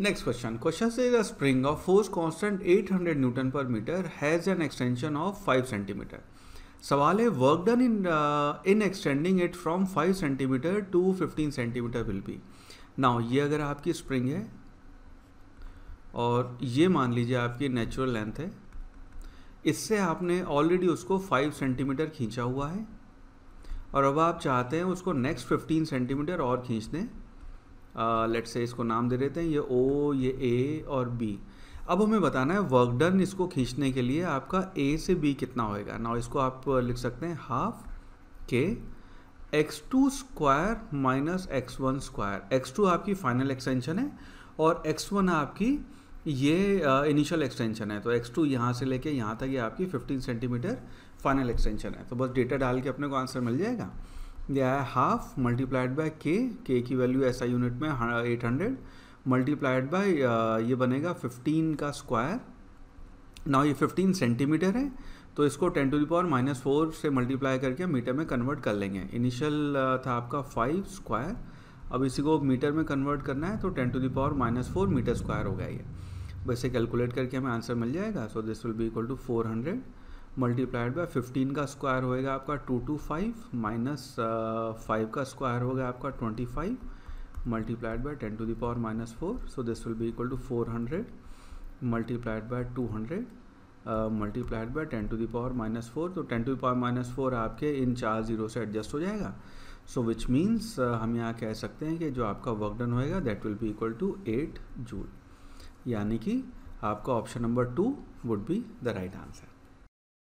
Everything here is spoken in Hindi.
नेक्स्ट क्वेश्चन क्वेश्चन से spring of force constant 800 newton per metre has an extension of 5 centimetre सवाल है work done in in extending it from 5 centimetre to 15 centimetre will be now ये अगर आपकी स्प्रिंग है और ये मान लीजिए आपकी नेचुरल लेंथ है इससे आपने ऑलरेडी उसको 5 सेंटीमीटर खींचा हुआ है और अब आप चाहते हैं उसको नेक्स्ट 15 सेंटीमीटर और खींच दें लेट uh, से इसको नाम दे देते हैं ये ओ ये ए और बी अब हमें बताना है वर्क डन इसको खींचने के लिए आपका ए से बी कितना होएगा ना इसको आप लिख सकते हैं हाफ के x two square minus x one square x two आपकी फाइनल एक्सटेंशन है और एक्स वन आपकी ये इनिशियल uh, एक्सटेंशन है तो एक्स टू यहाँ से लेके यहाँ तक ये आपकी 15 सेंटीमीटर फाइनल एक्सटेंशन है तो बस डेटा डाल के अपने को आंसर मिल जाएगा दिया है हाफ मल्टीप्लाइड बाय के के की वैल्यू ऐसा यूनिट में एट हंड्रेड मल्टीप्लाइड बाय ये बनेगा फिफ्टीन का स्क्वायर ना ये फिफ्टीन सेंटीमीटर है तो इसको ten to power minus four से मल्टीप्लाई करके मीटर में कन्वर्ट कर लेंगे इनिशियल uh, था आपका फाइव स्क्वायर अब इसी को मीटर में कन्वर्ट करना है तो ten to power minus four metre square हो गया ये वैसे कैलकुलेट करके हमें आंसर मिल जाएगा so this will be equal to four hundred multiplied by fifteen का स्क्वायर होएगा आपका two two five minus five का स्क्वायर होगा आपका twenty five multiplied by ten to power minus four so this will be equal to four hundred multiplied by two hundred multiplied by ten to power minus four तो ten to power minus four आपके इन चार जीरो से एडजस्ट हो जाएगा सो विच मीन्स हम यहाँ कह सकते हैं कि जो आपका वर्क डन होएगा that will be equal to eight joule यानी कि आपका option number two would be the right answer